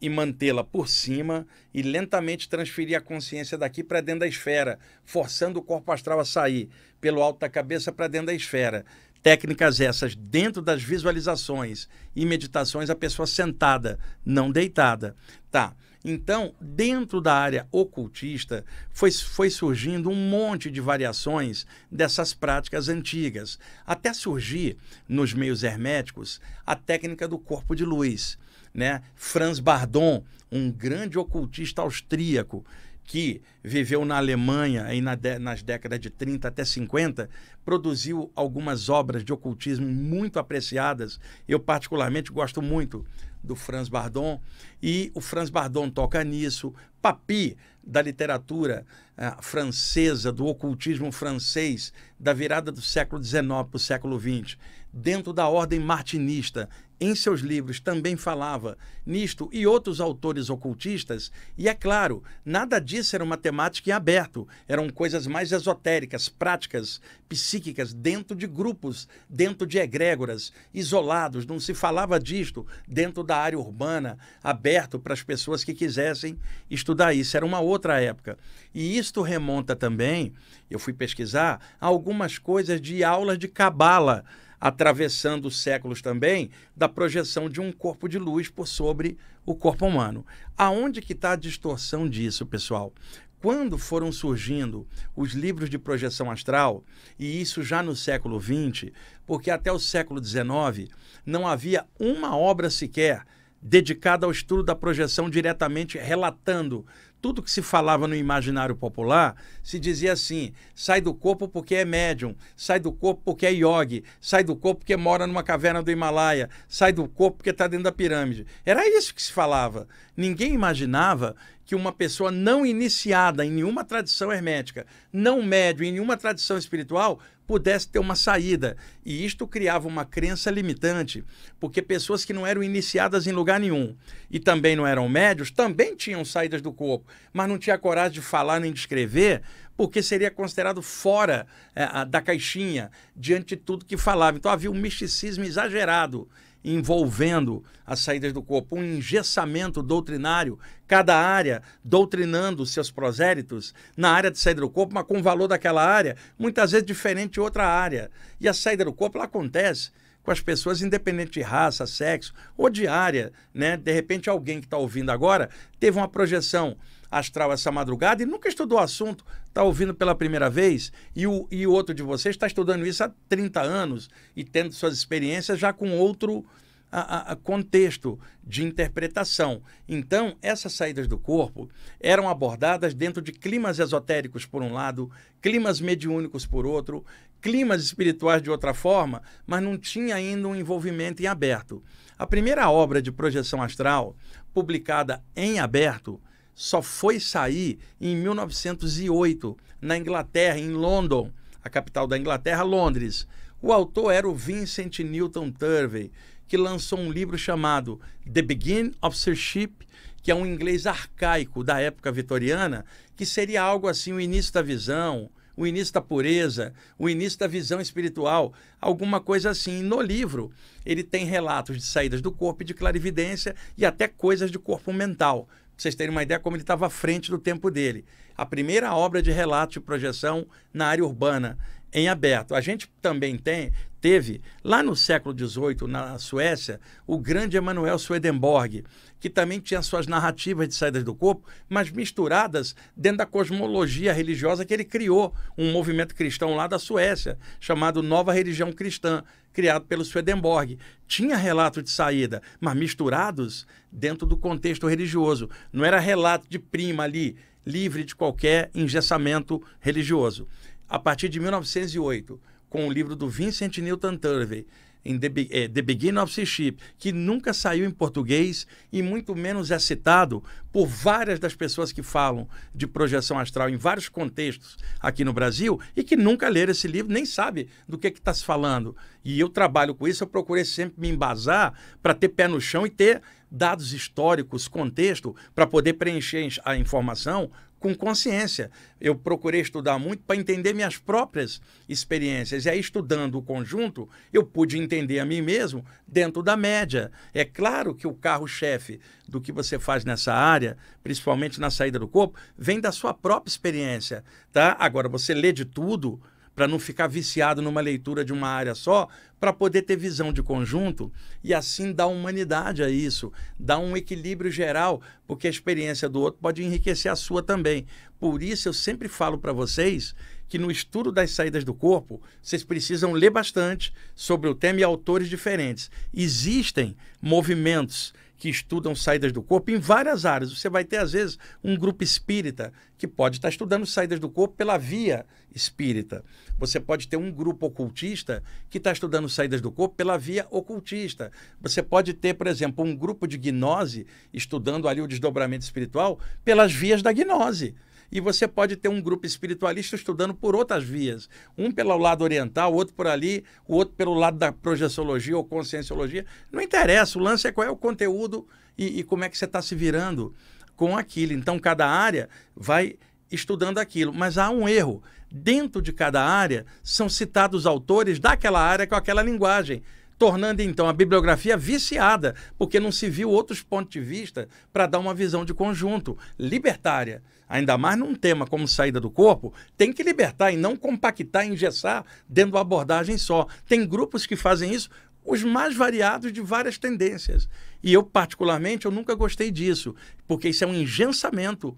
e mantê-la por cima e lentamente transferir a consciência daqui para dentro da esfera, forçando o corpo astral a sair pelo alto da cabeça para dentro da esfera. Técnicas essas dentro das visualizações e meditações, a pessoa sentada, não deitada. Tá. Então, dentro da área ocultista, foi, foi surgindo um monte de variações dessas práticas antigas, até surgir, nos meios herméticos, a técnica do corpo de luz. Né? Franz Bardon, um grande ocultista austríaco, que viveu na Alemanha aí na de, nas décadas de 30 até 50, produziu algumas obras de ocultismo muito apreciadas. Eu, particularmente, gosto muito do Franz Bardon. E o Franz Bardon toca nisso. Papi, da literatura eh, francesa, do ocultismo francês, da virada do século XIX para o século XX dentro da ordem martinista. Em seus livros também falava nisto e outros autores ocultistas, e é claro, nada disso era uma temática em aberto, eram coisas mais esotéricas, práticas, psíquicas, dentro de grupos, dentro de egrégoras, isolados, não se falava disto dentro da área urbana, aberto para as pessoas que quisessem estudar isso, era uma outra época. E isto remonta também, eu fui pesquisar, a algumas coisas de aulas de cabala atravessando séculos também, da projeção de um corpo de luz por sobre o corpo humano. Aonde que está a distorção disso, pessoal? Quando foram surgindo os livros de projeção astral, e isso já no século XX, porque até o século XIX não havia uma obra sequer dedicada ao estudo da projeção diretamente relatando tudo que se falava no imaginário popular se dizia assim: sai do corpo porque é médium, sai do corpo porque é yogi, sai do corpo porque mora numa caverna do Himalaia, sai do corpo porque está dentro da pirâmide. Era isso que se falava. Ninguém imaginava que uma pessoa não iniciada em nenhuma tradição hermética, não médio em nenhuma tradição espiritual, pudesse ter uma saída. E isto criava uma crença limitante, porque pessoas que não eram iniciadas em lugar nenhum e também não eram médios, também tinham saídas do corpo, mas não tinha coragem de falar nem de escrever, porque seria considerado fora é, da caixinha diante de tudo que falava. Então havia um misticismo exagerado envolvendo as saídas do corpo, um engessamento doutrinário, cada área doutrinando seus prosélitos na área de saída do corpo, mas com o valor daquela área, muitas vezes diferente de outra área. E a saída do corpo ela acontece com as pessoas, independente de raça, sexo ou de área. Né? De repente, alguém que está ouvindo agora teve uma projeção astral essa madrugada e nunca estudou o assunto, está ouvindo pela primeira vez, e o, e o outro de vocês está estudando isso há 30 anos e tendo suas experiências já com outro a, a, contexto de interpretação. Então, essas saídas do corpo eram abordadas dentro de climas esotéricos, por um lado, climas mediúnicos, por outro, climas espirituais de outra forma, mas não tinha ainda um envolvimento em aberto. A primeira obra de projeção astral, publicada em aberto, só foi sair em 1908, na Inglaterra, em London, a capital da Inglaterra, Londres. O autor era o Vincent Newton Turvey, que lançou um livro chamado The Begin of Ship, que é um inglês arcaico da época vitoriana, que seria algo assim o início da visão, o início da pureza, o início da visão espiritual, alguma coisa assim. no livro, ele tem relatos de saídas do corpo e de clarividência e até coisas de corpo mental vocês terem uma ideia como ele estava à frente do tempo dele. A primeira obra de relato e projeção na área urbana em aberto. A gente também tem, teve, lá no século XVIII, na Suécia, o grande Emanuel Swedenborg, que também tinha suas narrativas de saídas do corpo, mas misturadas dentro da cosmologia religiosa que ele criou, um movimento cristão lá da Suécia, chamado Nova Religião Cristã, criado pelo Swedenborg. Tinha relato de saída, mas misturados dentro do contexto religioso. Não era relato de prima ali, livre de qualquer engessamento religioso. A partir de 1908, com o livro do Vincent Newton Turvey, em The, Be eh, The Beginning of the Ship, que nunca saiu em português e muito menos é citado por várias das pessoas que falam de projeção astral em vários contextos aqui no Brasil e que nunca leram esse livro, nem sabe do que é está se falando. E eu trabalho com isso, eu procurei sempre me embasar para ter pé no chão e ter dados históricos, contexto, para poder preencher a informação com consciência. Eu procurei estudar muito para entender minhas próprias experiências. E aí, estudando o conjunto, eu pude entender a mim mesmo dentro da média. É claro que o carro-chefe do que você faz nessa área, principalmente na saída do corpo, vem da sua própria experiência. tá? Agora, você lê de tudo para não ficar viciado numa leitura de uma área só, para poder ter visão de conjunto e assim dar humanidade a isso, dar um equilíbrio geral, porque a experiência do outro pode enriquecer a sua também. Por isso eu sempre falo para vocês que no estudo das saídas do corpo, vocês precisam ler bastante sobre o tema e autores diferentes. Existem movimentos que estudam saídas do corpo em várias áreas. Você vai ter, às vezes, um grupo espírita que pode estar estudando saídas do corpo pela via espírita. Você pode ter um grupo ocultista que está estudando saídas do corpo pela via ocultista. Você pode ter, por exemplo, um grupo de gnose estudando ali o desdobramento espiritual pelas vias da gnose e você pode ter um grupo espiritualista estudando por outras vias. Um pelo lado oriental, outro por ali, o outro pelo lado da projeciologia ou conscienciologia. Não interessa, o lance é qual é o conteúdo e, e como é que você está se virando com aquilo. Então, cada área vai estudando aquilo. Mas há um erro. Dentro de cada área, são citados autores daquela área com aquela linguagem, tornando então a bibliografia viciada, porque não se viu outros pontos de vista para dar uma visão de conjunto libertária ainda mais num tema como saída do corpo, tem que libertar e não compactar, engessar dentro de uma abordagem só. Tem grupos que fazem isso, os mais variados de várias tendências. E eu, particularmente, eu nunca gostei disso, porque isso é um engensamento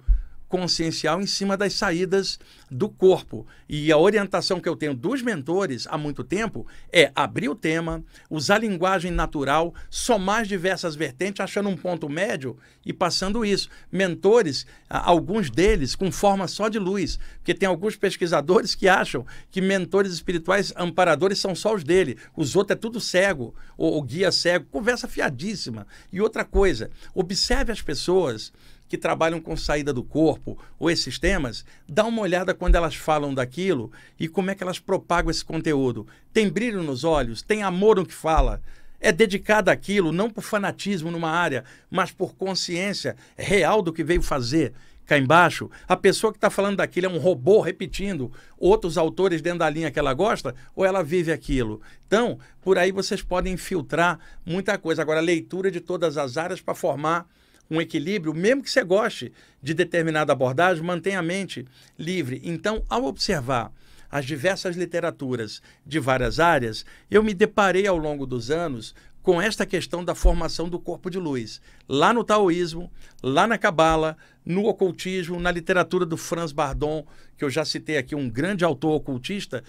consciencial em cima das saídas do corpo. E a orientação que eu tenho dos mentores há muito tempo é abrir o tema, usar linguagem natural, somar diversas vertentes, achando um ponto médio e passando isso. Mentores, alguns deles com forma só de luz, porque tem alguns pesquisadores que acham que mentores espirituais amparadores são só os dele, os outros é tudo cego, ou, ou guia cego, conversa fiadíssima. E outra coisa, observe as pessoas que trabalham com saída do corpo ou esses temas, dá uma olhada quando elas falam daquilo e como é que elas propagam esse conteúdo. Tem brilho nos olhos, tem amor no que fala. É dedicada àquilo, não por fanatismo numa área, mas por consciência real do que veio fazer cá embaixo, a pessoa que está falando daquilo é um robô repetindo outros autores dentro da linha que ela gosta, ou ela vive aquilo. Então, por aí vocês podem filtrar muita coisa. Agora, leitura de todas as áreas para formar um equilíbrio, mesmo que você goste de determinada abordagem, mantenha a mente livre. Então, ao observar as diversas literaturas de várias áreas, eu me deparei ao longo dos anos com esta questão da formação do corpo de luz. Lá no taoísmo, lá na cabala, no ocultismo, na literatura do Franz Bardon, que eu já citei aqui, um grande autor ocultista,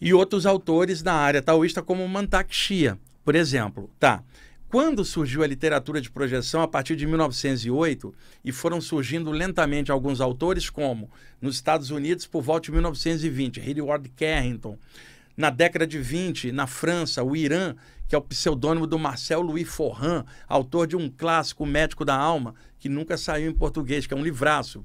e outros autores na área taoísta como Mantak Shia, por exemplo. Tá quando surgiu a literatura de projeção, a partir de 1908, e foram surgindo lentamente alguns autores, como nos Estados Unidos, por volta de 1920, Ward Carrington. Na década de 20, na França, o Irã, que é o pseudônimo do Marcel Louis Forran, autor de um clássico Médico da Alma, que nunca saiu em português, que é um livraço.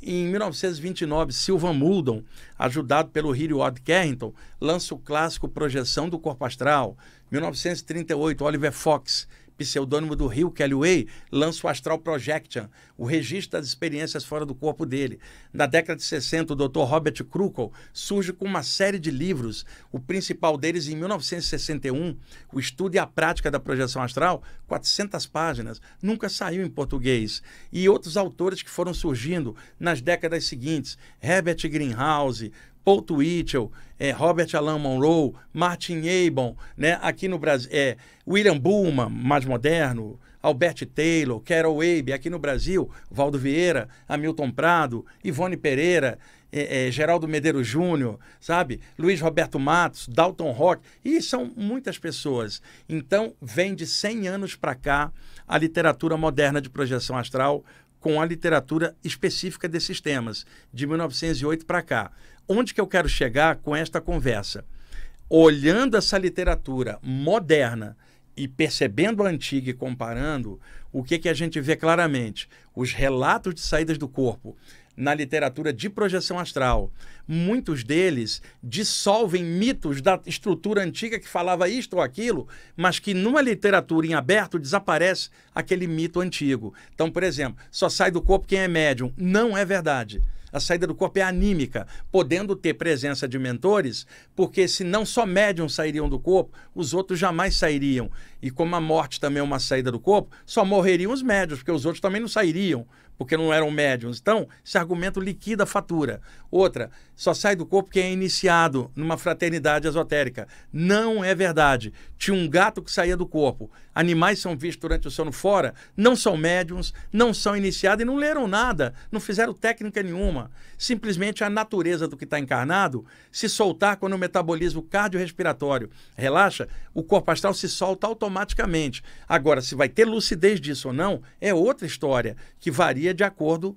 Em 1929, Silvan Muldon, ajudado pelo Hilliard Carrington, lança o clássico Projeção do Corpo Astral. 1938, Oliver Fox, pseudônimo do Rio Kelly Way, lança o Astral Projection, o registro das experiências fora do corpo dele. Na década de 60, o Dr. Robert Krukol surge com uma série de livros, o principal deles em 1961, O Estudo e a Prática da Projeção Astral, 400 páginas, nunca saiu em português. E outros autores que foram surgindo nas décadas seguintes, Herbert Greenhouse, Paul Twitchell, é, eh, Robert Alan Monroe, Martin Abon, né? aqui no Brasil, é, William Bullman, mais moderno, Albert Taylor, Carol Abe, aqui no Brasil, Valdo Vieira, Hamilton Prado, Ivone Pereira, é, é, Geraldo Medeiros Júnior, sabe? Luiz Roberto Matos, Dalton Rock, e são muitas pessoas. Então, vem de 100 anos para cá a literatura moderna de projeção astral com a literatura específica desses temas, de 1908 para cá. Onde que eu quero chegar com esta conversa? Olhando essa literatura moderna e percebendo a antiga e comparando, o que, que a gente vê claramente? Os relatos de saídas do corpo na literatura de projeção astral. Muitos deles dissolvem mitos da estrutura antiga que falava isto ou aquilo, mas que numa literatura em aberto desaparece aquele mito antigo. Então, por exemplo, só sai do corpo quem é médium. Não é verdade a saída do corpo é anímica, podendo ter presença de mentores, porque se não só médiums sairiam do corpo, os outros jamais sairiam. E como a morte também é uma saída do corpo, só morreriam os médiums, porque os outros também não sairiam, porque não eram médiums. Então, esse argumento liquida a fatura. Outra, só sai do corpo quem é iniciado numa fraternidade esotérica. Não é verdade. Tinha um gato que saía do corpo. Animais são vistos durante o sono fora, não são médiums, não são iniciados e não leram nada, não fizeram técnica nenhuma. Simplesmente a natureza do que está encarnado se soltar quando o metabolismo cardiorrespiratório relaxa, o corpo astral se solta automaticamente. Agora, se vai ter lucidez disso ou não, é outra história que varia de acordo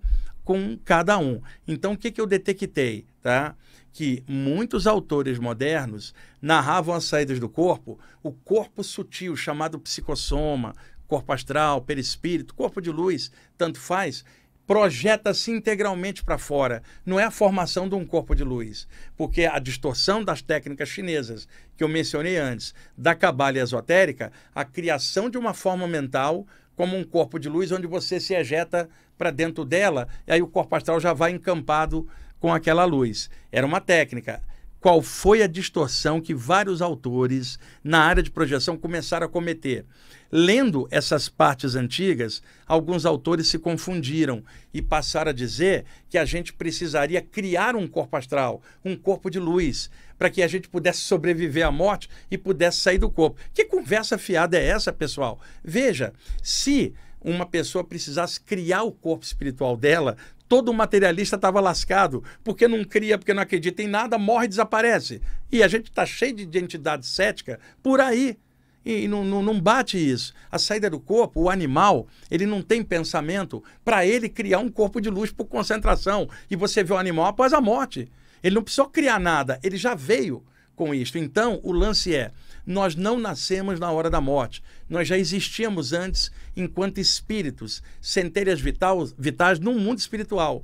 com cada um. Então, o que, que eu detectei? Tá? Que muitos autores modernos narravam as saídas do corpo, o corpo sutil, chamado psicossoma, corpo astral, perispírito, corpo de luz, tanto faz, projeta-se integralmente para fora. Não é a formação de um corpo de luz, porque a distorção das técnicas chinesas que eu mencionei antes, da cabala esotérica, a criação de uma forma mental como um corpo de luz onde você se ejeta para dentro dela, e aí o corpo astral já vai encampado com aquela luz. Era uma técnica. Qual foi a distorção que vários autores na área de projeção começaram a cometer? Lendo essas partes antigas, alguns autores se confundiram e passaram a dizer que a gente precisaria criar um corpo astral, um corpo de luz, para que a gente pudesse sobreviver à morte e pudesse sair do corpo. Que conversa fiada é essa, pessoal? Veja, se uma pessoa precisasse criar o corpo espiritual dela, todo materialista estava lascado, porque não cria, porque não acredita em nada, morre e desaparece. E a gente está cheio de identidade cética por aí. E, e não, não, não, bate isso. A saída do corpo, o animal, ele não tem pensamento para ele criar um corpo de luz por concentração. E você vê o animal após a morte. Ele não precisou criar nada, ele já veio com isso. Então, o lance é: nós não nascemos na hora da morte. Nós já existíamos antes enquanto espíritos, centelhas vital, vitais num mundo espiritual.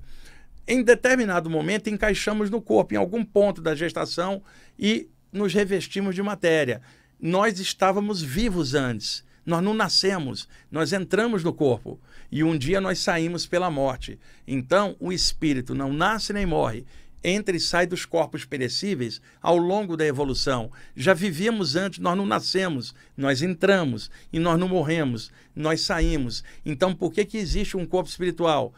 Em determinado momento, encaixamos no corpo, em algum ponto da gestação, e nos revestimos de matéria nós estávamos vivos antes. Nós não nascemos, nós entramos no corpo e um dia nós saímos pela morte. Então, o espírito não nasce nem morre, entra e sai dos corpos perecíveis ao longo da evolução. Já vivíamos antes, nós não nascemos, nós entramos e nós não morremos, nós saímos. Então, por que, que existe um corpo espiritual?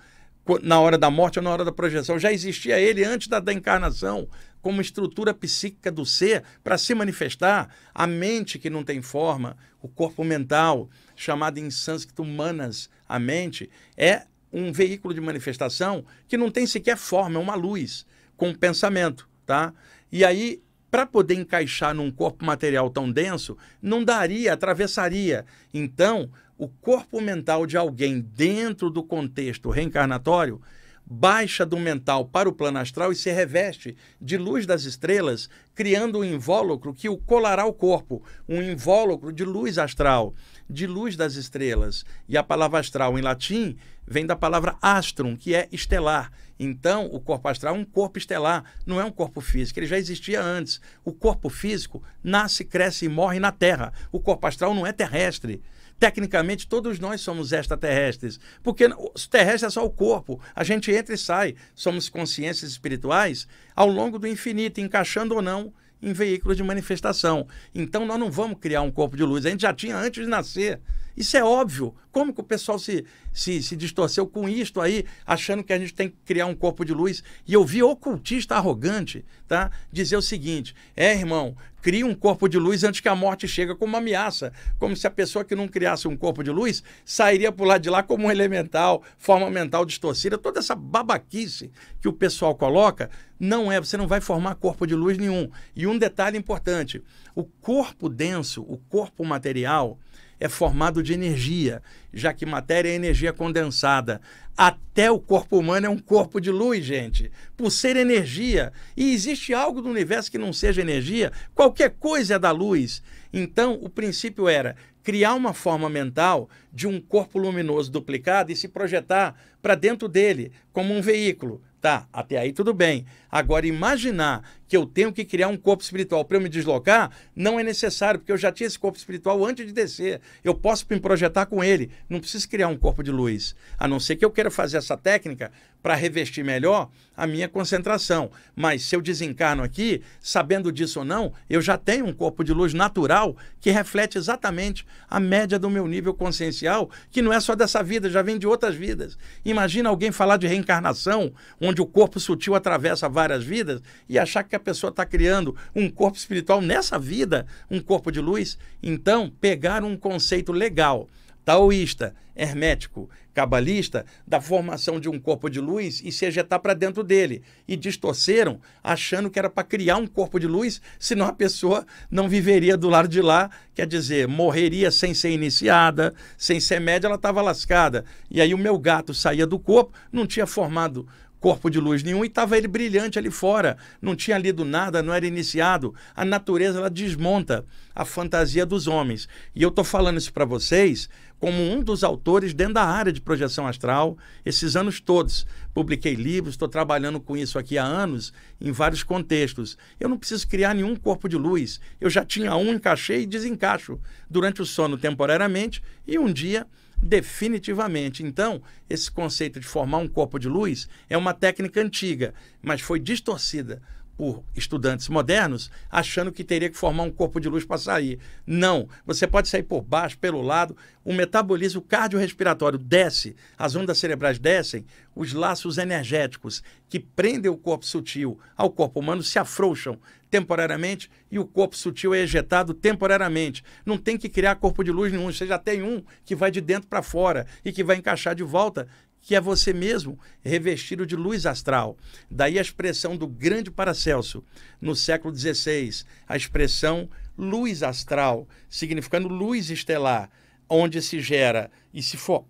na hora da morte ou na hora da projeção. Já existia ele antes da, da encarnação, como estrutura psíquica do ser para se manifestar. A mente que não tem forma, o corpo mental, chamado em sânscrito manas, a mente, é um veículo de manifestação que não tem sequer forma, é uma luz, com pensamento, tá? E aí, para poder encaixar num corpo material tão denso, não daria, atravessaria. Então, o corpo mental de alguém dentro do contexto reencarnatório baixa do mental para o plano astral e se reveste de luz das estrelas, criando um invólucro que o colará ao corpo, um invólucro de luz astral, de luz das estrelas. E a palavra astral em latim vem da palavra astrum, que é estelar. Então, o corpo astral é um corpo estelar, não é um corpo físico, ele já existia antes. O corpo físico nasce, cresce e morre na Terra. O corpo astral não é terrestre. Tecnicamente, todos nós somos extraterrestres, porque o terrestre é só o corpo. A gente entra e sai. Somos consciências espirituais ao longo do infinito, encaixando ou não em veículos de manifestação. Então, nós não vamos criar um corpo de luz. A gente já tinha antes de nascer. Isso é óbvio. Como que o pessoal se, se, se distorceu com isto aí, achando que a gente tem que criar um corpo de luz? E eu vi ocultista arrogante tá? dizer o seguinte: é, irmão, cria um corpo de luz antes que a morte chegue como uma ameaça. Como se a pessoa que não criasse um corpo de luz sairia por lá de lá como um elemental, forma mental distorcida. Toda essa babaquice que o pessoal coloca não é, você não vai formar corpo de luz nenhum. E um detalhe importante: o corpo denso, o corpo material é formado de energia, já que matéria é energia condensada. Até o corpo humano é um corpo de luz, gente, por ser energia. E existe algo do universo que não seja energia? Qualquer coisa é da luz. Então, o princípio era criar uma forma mental de um corpo luminoso duplicado e se projetar para dentro dele, como um veículo. Tá, até aí tudo bem. Agora, imaginar que eu tenho que criar um corpo espiritual para eu me deslocar, não é necessário, porque eu já tinha esse corpo espiritual antes de descer. Eu posso me projetar com ele. Não preciso criar um corpo de luz. A não ser que eu queira fazer essa técnica para revestir melhor a minha concentração. Mas se eu desencarno aqui, sabendo disso ou não, eu já tenho um corpo de luz natural que reflete exatamente a média do meu nível consciencial, que não é só dessa vida, já vem de outras vidas. Imagina alguém falar de reencarnação, onde o corpo sutil atravessa várias vidas, e achar que a pessoa está criando um corpo espiritual nessa vida, um corpo de luz. Então, pegar um conceito legal taoísta, hermético, cabalista, da formação de um corpo de luz e se ejetar para dentro dele. E distorceram, achando que era para criar um corpo de luz, senão a pessoa não viveria do lado de lá, quer dizer, morreria sem ser iniciada, sem ser média, ela estava lascada. E aí o meu gato saía do corpo, não tinha formado corpo de luz nenhum e estava ele brilhante ali fora. Não tinha lido nada, não era iniciado. A natureza ela desmonta a fantasia dos homens. E eu estou falando isso para vocês como um dos autores dentro da área de projeção astral esses anos todos. Publiquei livros, estou trabalhando com isso aqui há anos, em vários contextos. Eu não preciso criar nenhum corpo de luz. Eu já tinha um, encaixei e desencaixo durante o sono temporariamente e um dia definitivamente. Então, esse conceito de formar um corpo de luz é uma técnica antiga, mas foi distorcida por estudantes modernos, achando que teria que formar um corpo de luz para sair. Não, você pode sair por baixo, pelo lado, o metabolismo cardiorrespiratório desce, as ondas cerebrais descem, os laços energéticos que prendem o corpo sutil ao corpo humano se afrouxam temporariamente e o corpo sutil é ejetado temporariamente. Não tem que criar corpo de luz nenhum, você já tem um que vai de dentro para fora e que vai encaixar de volta que é você mesmo revestido de luz astral. Daí a expressão do grande Paracelso, no século XVI, a expressão luz astral, significando luz estelar, onde se gera e se for,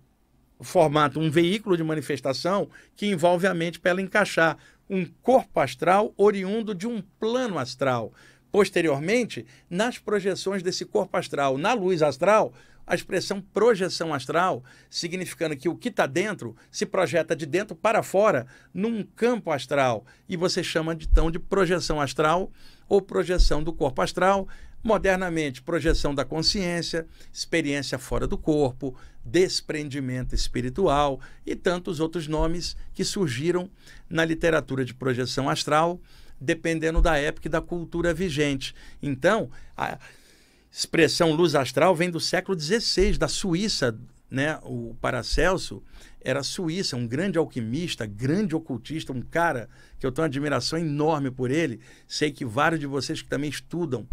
formata um veículo de manifestação que envolve a mente para ela encaixar um corpo astral oriundo de um plano astral posteriormente nas projeções desse corpo astral. Na luz astral, a expressão projeção astral, significando que o que está dentro se projeta de dentro para fora num campo astral. E você chama de então de projeção astral ou projeção do corpo astral, modernamente, projeção da consciência, experiência fora do corpo, desprendimento espiritual e tantos outros nomes que surgiram na literatura de projeção astral dependendo da época e da cultura vigente. Então, a expressão luz astral vem do século XVI, da Suíça, né? O Paracelso era suíça, um grande alquimista, grande ocultista, um cara que eu tenho uma admiração enorme por ele. Sei que vários de vocês que também estudam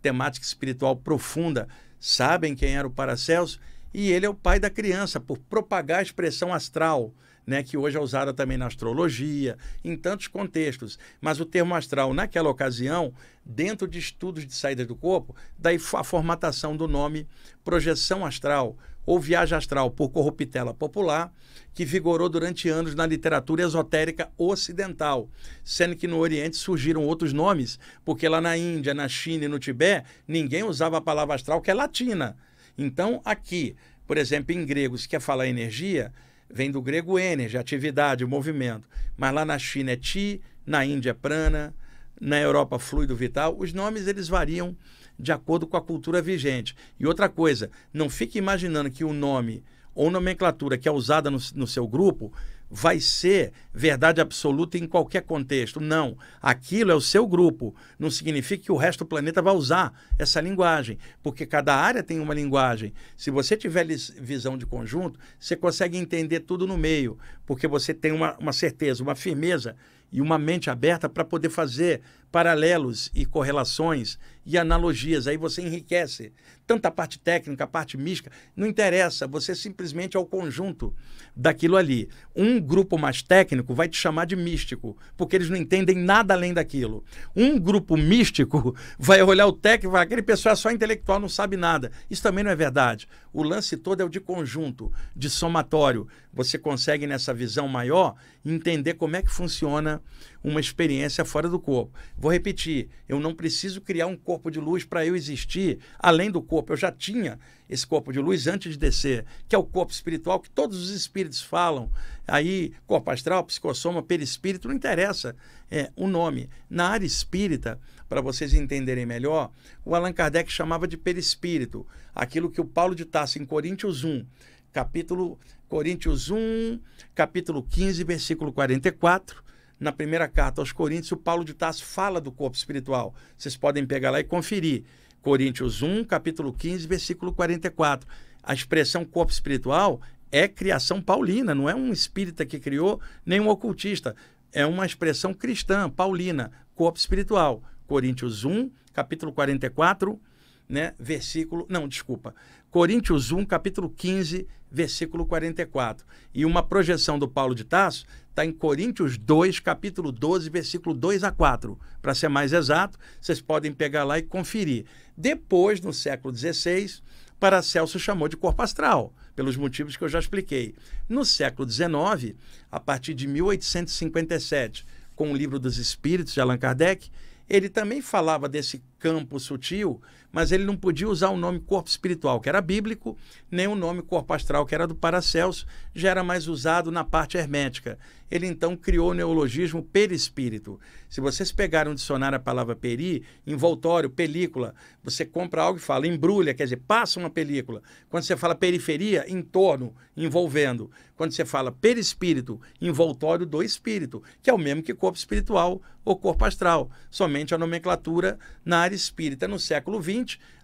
temática espiritual profunda sabem quem era o Paracelso, e ele é o pai da criança por propagar a expressão astral né, que hoje é usada também na astrologia, em tantos contextos. Mas o termo astral, naquela ocasião, dentro de estudos de saída do corpo, daí a formatação do nome projeção astral ou viagem astral por corruptela popular, que vigorou durante anos na literatura esotérica ocidental, sendo que no Oriente surgiram outros nomes, porque lá na Índia, na China e no Tibete, ninguém usava a palavra astral, que é latina. Então, aqui, por exemplo, em grego se quer é falar energia, Vem do grego energy, atividade, movimento. Mas lá na China é Ti, na Índia é Prana, na Europa fluido vital. Os nomes eles variam de acordo com a cultura vigente. E outra coisa, não fique imaginando que o nome ou nomenclatura que é usada no, no seu grupo vai ser verdade absoluta em qualquer contexto. Não. Aquilo é o seu grupo. Não significa que o resto do planeta vai usar essa linguagem, porque cada área tem uma linguagem. Se você tiver visão de conjunto, você consegue entender tudo no meio, porque você tem uma, uma certeza, uma firmeza e uma mente aberta para poder fazer paralelos e correlações e analogias. Aí você enriquece tanto a parte técnica, a parte mística. Não interessa, você simplesmente é o conjunto daquilo ali. Um grupo mais técnico vai te chamar de místico, porque eles não entendem nada além daquilo. Um grupo místico [laughs] vai olhar o técnico e vai aquele pessoal é só intelectual, não sabe nada. Isso também não é verdade. O lance todo é o de conjunto, de somatório. Você consegue, nessa visão maior, entender como é que funciona uma experiência fora do corpo. Vou repetir, eu não preciso criar um corpo de luz para eu existir além do corpo. Eu já tinha esse corpo de luz antes de descer, que é o corpo espiritual que todos os espíritos falam. Aí, corpo astral, psicossoma, perispírito, não interessa é, o nome. Na área espírita, para vocês entenderem melhor, o Allan Kardec chamava de perispírito, aquilo que o Paulo de Tarso em Coríntios 1, capítulo Coríntios 1, capítulo 15, versículo 44, na primeira carta aos Coríntios, o Paulo de Tarso fala do corpo espiritual. Vocês podem pegar lá e conferir. Coríntios 1, capítulo 15, versículo 44. A expressão corpo espiritual é criação paulina, não é um espírita que criou, nem um ocultista. É uma expressão cristã, paulina, corpo espiritual. Coríntios 1, capítulo 44, né? Versículo, não, desculpa. Coríntios 1, capítulo 15, versículo 44. E uma projeção do Paulo de Tasso está em Coríntios 2, capítulo 12, versículo 2 a 4. Para ser mais exato, vocês podem pegar lá e conferir. Depois, no século XVI, Paracelso chamou de corpo astral, pelos motivos que eu já expliquei. No século XIX, a partir de 1857, com o livro dos Espíritos de Allan Kardec, ele também falava desse campo sutil mas ele não podia usar o nome corpo espiritual, que era bíblico, nem o nome corpo astral, que era do Paracelso, já era mais usado na parte hermética. Ele então criou o neologismo perispírito. Se vocês pegarem um dicionário a palavra peri, envoltório, película, você compra algo e fala embrulha, quer dizer, passa uma película. Quando você fala periferia, em torno envolvendo. Quando você fala perispírito, envoltório do espírito, que é o mesmo que corpo espiritual ou corpo astral, somente a nomenclatura na área espírita no século XX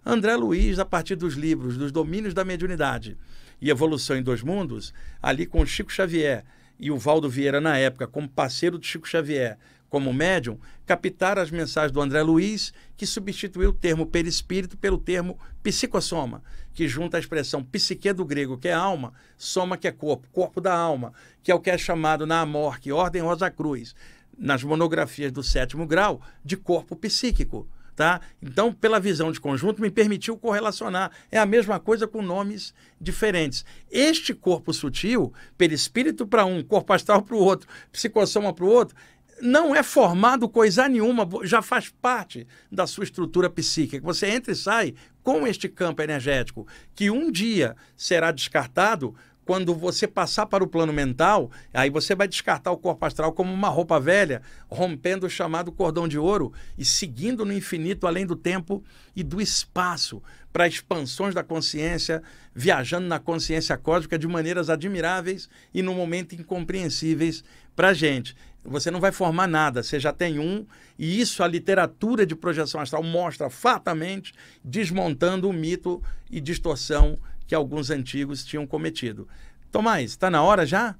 André Luiz, a partir dos livros dos Domínios da Mediunidade e Evolução em Dois Mundos, ali com Chico Xavier e o Valdo Vieira, na época, como parceiro de Chico Xavier, como médium, captaram as mensagens do André Luiz, que substituiu o termo perispírito pelo termo psicossoma, que junta a expressão psique do grego, que é alma, soma, que é corpo, corpo da alma, que é o que é chamado na Amorque, Ordem Rosa Cruz, nas monografias do sétimo grau, de corpo psíquico. Tá? Então, pela visão de conjunto, me permitiu correlacionar. É a mesma coisa com nomes diferentes. Este corpo sutil, perispírito para um, corpo astral para o outro, psicossoma para o outro, não é formado coisa nenhuma, já faz parte da sua estrutura psíquica. Você entra e sai com este campo energético, que um dia será descartado quando você passar para o plano mental, aí você vai descartar o corpo astral como uma roupa velha, rompendo o chamado cordão de ouro e seguindo no infinito além do tempo e do espaço para expansões da consciência, viajando na consciência cósmica de maneiras admiráveis e no momento incompreensíveis para a gente. Você não vai formar nada, você já tem um, e isso a literatura de projeção astral mostra fatamente, desmontando o mito e distorção que alguns antigos tinham cometido. Tomás, está na hora já?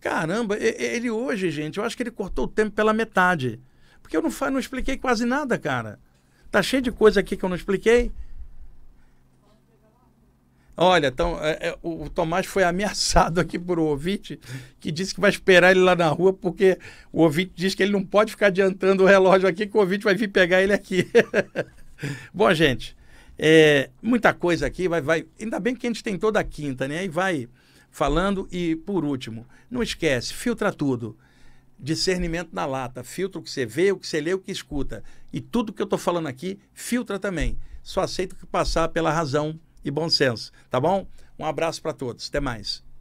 Caramba, ele hoje, gente, eu acho que ele cortou o tempo pela metade. Porque eu não, não expliquei quase nada, cara. Tá cheio de coisa aqui que eu não expliquei. Olha, então, é, é, o, o Tomás foi ameaçado aqui por um ouvinte que disse que vai esperar ele lá na rua, porque o ouvinte diz que ele não pode ficar adiantando o relógio aqui, que o ouvinte vai vir pegar ele aqui. [laughs] Bom, gente, é, muita coisa aqui, vai, vai. Ainda bem que a gente tem toda a quinta, né? E vai falando. E por último, não esquece, filtra tudo. Discernimento na lata, filtra o que você vê, o que você lê, o que escuta. E tudo que eu estou falando aqui, filtra também. Só aceito que passar pela razão e bom senso, tá bom? Um abraço para todos, até mais.